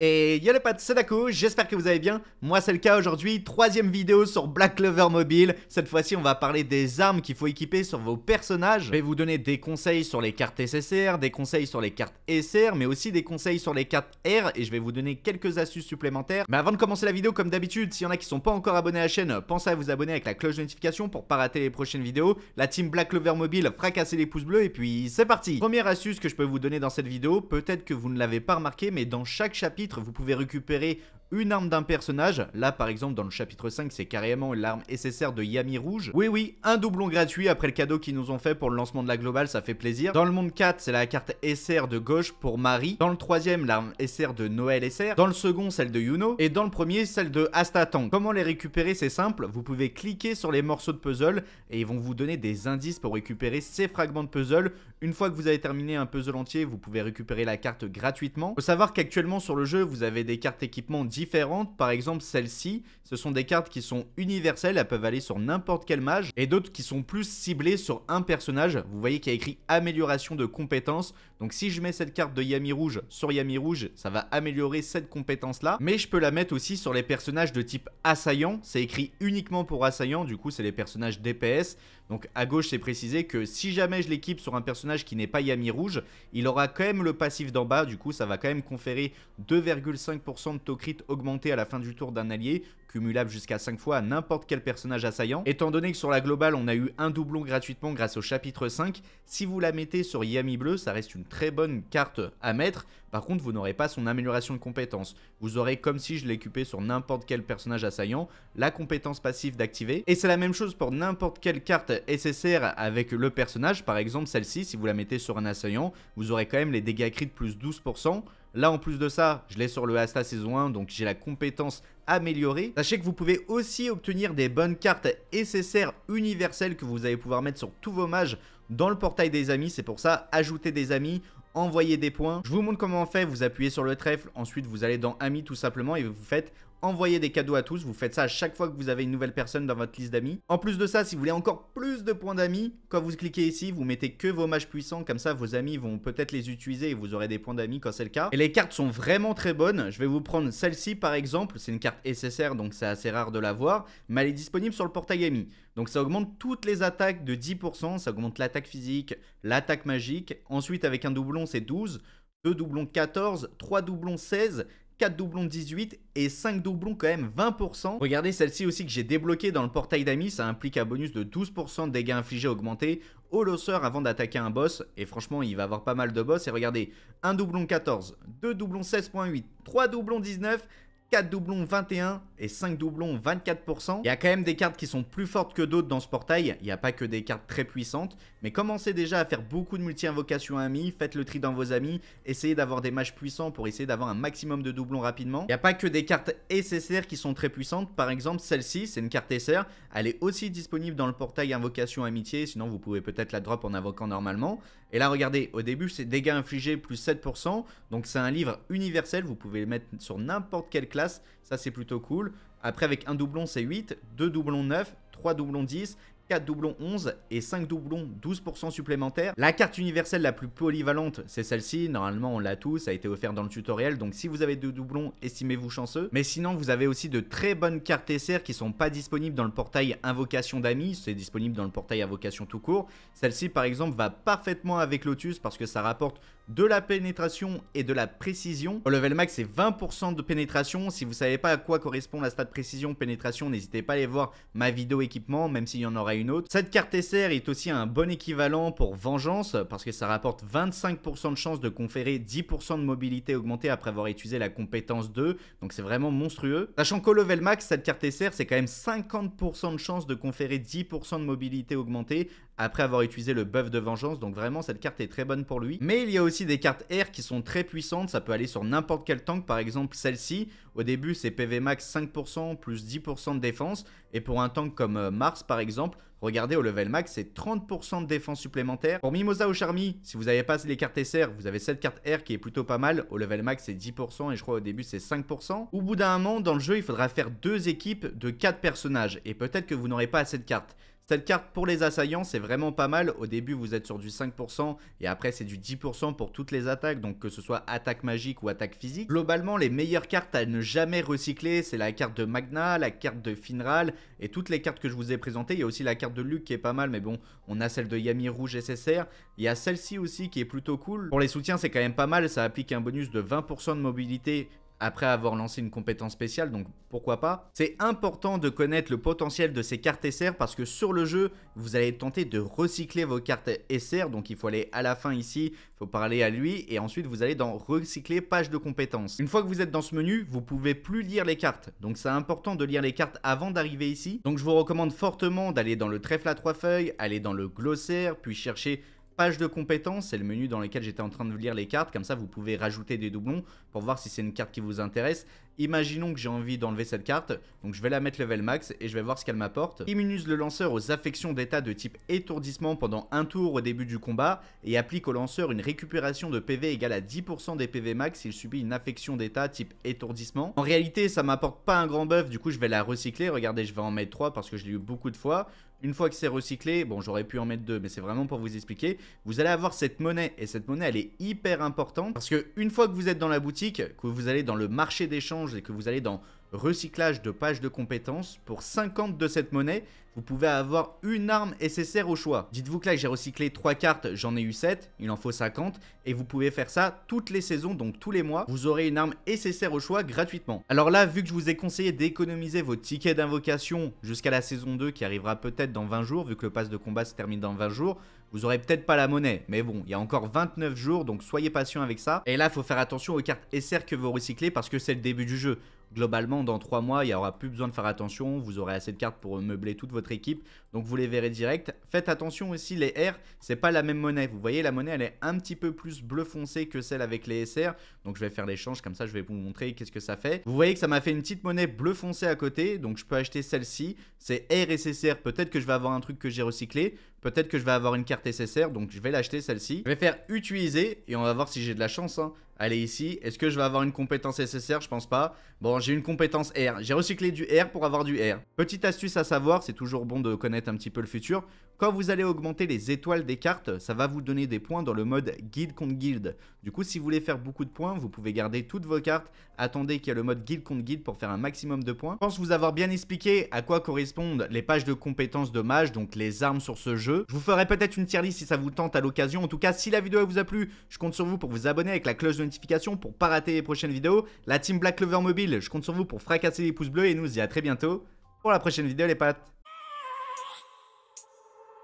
Et yo les potes, c'est j'espère que vous allez bien. Moi c'est le cas aujourd'hui, troisième vidéo sur Black Clover Mobile. Cette fois-ci on va parler des armes qu'il faut équiper sur vos personnages. Je vais vous donner des conseils sur les cartes SSR, des conseils sur les cartes SR, mais aussi des conseils sur les cartes R. Et je vais vous donner quelques astuces supplémentaires. Mais avant de commencer la vidéo, comme d'habitude, s'il y en a qui sont pas encore abonnés à la chaîne, pensez à vous abonner avec la cloche de notification pour pas rater les prochaines vidéos. La team Black Clover Mobile, fracassez les pouces bleus et puis c'est parti Première astuce que je peux vous donner dans cette vidéo, peut-être que vous ne l'avez pas remarqué, mais dans chaque chapitre, vous pouvez récupérer une arme d'un personnage. Là, par exemple, dans le chapitre 5, c'est carrément l'arme SSR de Yami Rouge. Oui, oui, un doublon gratuit après le cadeau qu'ils nous ont fait pour le lancement de la globale, ça fait plaisir. Dans le monde 4, c'est la carte SR de gauche pour Marie. Dans le troisième, l'arme SR de Noël SR. Dans le second, celle de Yuno. Et dans le premier, celle de Astatang. Comment les récupérer C'est simple, vous pouvez cliquer sur les morceaux de puzzle et ils vont vous donner des indices pour récupérer ces fragments de puzzle. Une fois que vous avez terminé un puzzle entier, vous pouvez récupérer la carte gratuitement. Faut savoir qu'actuellement sur le jeu, vous avez des cartes équipement différentes. Par exemple, celle ci ce sont des cartes qui sont universelles, elles peuvent aller sur n'importe quel mage, et d'autres qui sont plus ciblées sur un personnage. Vous voyez qu'il y a écrit amélioration de compétence. Donc si je mets cette carte de Yami Rouge sur Yami Rouge, ça va améliorer cette compétence-là. Mais je peux la mettre aussi sur les personnages de type assaillant. C'est écrit uniquement pour assaillant, du coup c'est les personnages DPS. Donc à gauche c'est précisé que si jamais je l'équipe sur un personnage qui n'est pas Yami Rouge, il aura quand même le passif d'en bas, du coup ça va quand même conférer 2,5% de taux augmenté à la fin du tour d'un allié, cumulable jusqu'à 5 fois à n'importe quel personnage assaillant. Étant donné que sur la globale on a eu un doublon gratuitement grâce au chapitre 5, si vous la mettez sur Yami Bleu, ça reste une très bonne carte à mettre par contre, vous n'aurez pas son amélioration de compétence. Vous aurez, comme si je l'équipais sur n'importe quel personnage assaillant, la compétence passive d'activer. Et c'est la même chose pour n'importe quelle carte SSR avec le personnage. Par exemple, celle-ci, si vous la mettez sur un assaillant, vous aurez quand même les dégâts crit de plus 12%. Là en plus de ça, je l'ai sur le Asta saison 1, donc j'ai la compétence améliorée. Sachez que vous pouvez aussi obtenir des bonnes cartes SSR universelles que vous allez pouvoir mettre sur tous vos mages dans le portail des amis. C'est pour ça, ajouter des amis envoyer des points. Je vous montre comment on fait, vous appuyez sur le trèfle, ensuite vous allez dans ami tout simplement et vous faites envoyez des cadeaux à tous. Vous faites ça à chaque fois que vous avez une nouvelle personne dans votre liste d'amis. En plus de ça, si vous voulez encore plus de points d'amis, quand vous cliquez ici, vous mettez que vos mages puissants. Comme ça, vos amis vont peut-être les utiliser et vous aurez des points d'amis quand c'est le cas. Et les cartes sont vraiment très bonnes. Je vais vous prendre celle-ci par exemple. C'est une carte SSR, donc c'est assez rare de l'avoir. Mais elle est disponible sur le portail ami. Donc ça augmente toutes les attaques de 10%. Ça augmente l'attaque physique, l'attaque magique. Ensuite, avec un doublon, c'est 12. Deux doublons 14, 3 doublons 16 4 doublons 18 et 5 doublons quand même 20%. Regardez celle-ci aussi que j'ai débloquée dans le portail d'amis, ça implique un bonus de 12% de dégâts infligés augmentés au losser avant d'attaquer un boss, et franchement il va avoir pas mal de boss, et regardez, 1 doublon 14, 2 doublons 16.8, 3 doublons 19, 4 doublons 21 et 5 doublons 24%. Il y a quand même des cartes qui sont plus fortes que d'autres dans ce portail. Il n'y a pas que des cartes très puissantes. Mais commencez déjà à faire beaucoup de multi-invocations amis. Faites le tri dans vos amis. Essayez d'avoir des matchs puissants pour essayer d'avoir un maximum de doublons rapidement. Il n'y a pas que des cartes SSR qui sont très puissantes. Par exemple, celle-ci, c'est une carte SR. Elle est aussi disponible dans le portail invocation amitié. Sinon, vous pouvez peut-être la drop en invoquant normalement. Et là, regardez, au début, c'est dégâts infligés plus 7%. Donc, c'est un livre universel. Vous pouvez le mettre sur n'importe quelle classe. Ça, c'est plutôt cool. Après, avec un doublon, c'est 8. Deux doublons, 9. 3 doublons 10 4 doublons 11 et 5 doublons 12% supplémentaires. La carte universelle la plus polyvalente, c'est celle-ci. Normalement, on l'a tous, ça a été offert dans le tutoriel. Donc si vous avez deux doublons, estimez-vous chanceux. Mais sinon, vous avez aussi de très bonnes cartes SR qui sont pas disponibles dans le portail invocation d'amis. C'est disponible dans le portail invocation tout court. Celle-ci, par exemple, va parfaitement avec Lotus parce que ça rapporte de la pénétration et de la précision. Au level max, c'est 20% de pénétration. Si vous savez pas à quoi correspond la stat précision, pénétration, n'hésitez pas à aller voir ma vidéo équipement, même s'il y en aura une autre. Cette carte SR est aussi un bon équivalent pour vengeance, parce que ça rapporte 25% de chance de conférer 10% de mobilité augmentée après avoir utilisé la compétence 2, donc c'est vraiment monstrueux. Sachant qu'au level max, cette carte SR, c'est quand même 50% de chance de conférer 10% de mobilité augmentée après avoir utilisé le buff de vengeance, donc vraiment cette carte est très bonne pour lui. Mais il y a aussi des cartes R qui sont très puissantes, ça peut aller sur n'importe quel tank, par exemple celle-ci, au début c'est PV max 5% plus 10% de défense, et pour un tank comme euh, Mars par exemple, Regardez, au level max, c'est 30% de défense supplémentaire. Pour Mimosa ou Charmy, si vous n'avez pas les cartes SR, vous avez cette carte R qui est plutôt pas mal. Au level max, c'est 10% et je crois au début, c'est 5%. Au bout d'un moment, dans le jeu, il faudra faire deux équipes de 4 personnages et peut-être que vous n'aurez pas assez de cartes. Cette carte pour les assaillants, c'est vraiment pas mal. Au début, vous êtes sur du 5% et après, c'est du 10% pour toutes les attaques, donc que ce soit attaque magique ou attaque physique. Globalement, les meilleures cartes à ne jamais recycler, c'est la carte de Magna, la carte de Finral et toutes les cartes que je vous ai présentées. Il y a aussi la carte de Luke qui est pas mal, mais bon, on a celle de Yami Rouge SSR. Il y a celle-ci aussi qui est plutôt cool. Pour les soutiens, c'est quand même pas mal. Ça applique un bonus de 20% de mobilité après avoir lancé une compétence spéciale, donc pourquoi pas. C'est important de connaître le potentiel de ces cartes SR parce que sur le jeu, vous allez tenter de recycler vos cartes SR, donc il faut aller à la fin ici, il faut parler à lui, et ensuite vous allez dans recycler page de compétences. Une fois que vous êtes dans ce menu, vous pouvez plus lire les cartes, donc c'est important de lire les cartes avant d'arriver ici. Donc je vous recommande fortement d'aller dans le trèfle à trois feuilles, aller dans le glossaire, puis chercher Page de compétences, c'est le menu dans lequel j'étais en train de lire les cartes, comme ça vous pouvez rajouter des doublons pour voir si c'est une carte qui vous intéresse. Imaginons que j'ai envie d'enlever cette carte, donc je vais la mettre level max et je vais voir ce qu'elle m'apporte. Immunise le lanceur aux affections d'état de type étourdissement pendant un tour au début du combat et applique au lanceur une récupération de PV égale à 10% des PV max s'il subit une affection d'état type étourdissement. En réalité ça m'apporte pas un grand buff, du coup je vais la recycler, regardez je vais en mettre 3 parce que je l'ai eu beaucoup de fois. Une fois que c'est recyclé, bon j'aurais pu en mettre deux, mais c'est vraiment pour vous expliquer, vous allez avoir cette monnaie, et cette monnaie elle est hyper importante, parce que une fois que vous êtes dans la boutique, que vous allez dans le marché d'échange et que vous allez dans recyclage de pages de compétences. Pour 50 de cette monnaie, vous pouvez avoir une arme nécessaire au choix. Dites-vous que là j'ai recyclé 3 cartes, j'en ai eu 7, il en faut 50, et vous pouvez faire ça toutes les saisons, donc tous les mois, vous aurez une arme nécessaire au choix gratuitement. Alors là, vu que je vous ai conseillé d'économiser vos tickets d'invocation jusqu'à la saison 2 qui arrivera peut-être dans 20 jours, vu que le pass de combat se termine dans 20 jours, vous aurez peut-être pas la monnaie, mais bon, il y a encore 29 jours, donc soyez patient avec ça. Et là, il faut faire attention aux cartes SR que vous recyclez parce que c'est le début du jeu globalement, dans 3 mois, il n'y aura plus besoin de faire attention. Vous aurez assez de cartes pour meubler toute votre équipe. Donc vous les verrez direct. Faites attention aussi, les R, c'est pas la même monnaie. Vous voyez, la monnaie, elle est un petit peu plus bleu foncé que celle avec les SR. Donc je vais faire l'échange, comme ça je vais vous montrer qu'est-ce que ça fait. Vous voyez que ça m'a fait une petite monnaie bleu foncé à côté. Donc je peux acheter celle-ci. C'est R et CCR. Peut-être que je vais avoir un truc que j'ai recyclé. Peut-être que je vais avoir une carte SSR, donc je vais l'acheter celle-ci. Je vais faire utiliser et on va voir si j'ai de la chance. Hein, Allez ici, est-ce que je vais avoir une compétence SSR Je pense pas. Bon, j'ai une compétence R. J'ai recyclé du R pour avoir du R. Petite astuce à savoir, c'est toujours bon de connaître un petit peu le futur. Quand vous allez augmenter les étoiles des cartes, ça va vous donner des points dans le mode guild contre guild. Du coup, si vous voulez faire beaucoup de points, vous pouvez garder toutes vos cartes, attendez qu'il y a le mode guild contre guild pour faire un maximum de points. Je pense vous avoir bien expliqué à quoi correspondent les pages de compétences de mage, donc les armes sur ce jeu. Je vous ferai peut-être une tier list si ça vous tente à l'occasion. En tout cas, si la vidéo vous a plu, je compte sur vous pour vous abonner avec la cloche de notification pour pas rater les prochaines vidéos. La team Black Clover Mobile, je compte sur vous pour fracasser les pouces bleus et nous y à très bientôt pour la prochaine vidéo les pattes.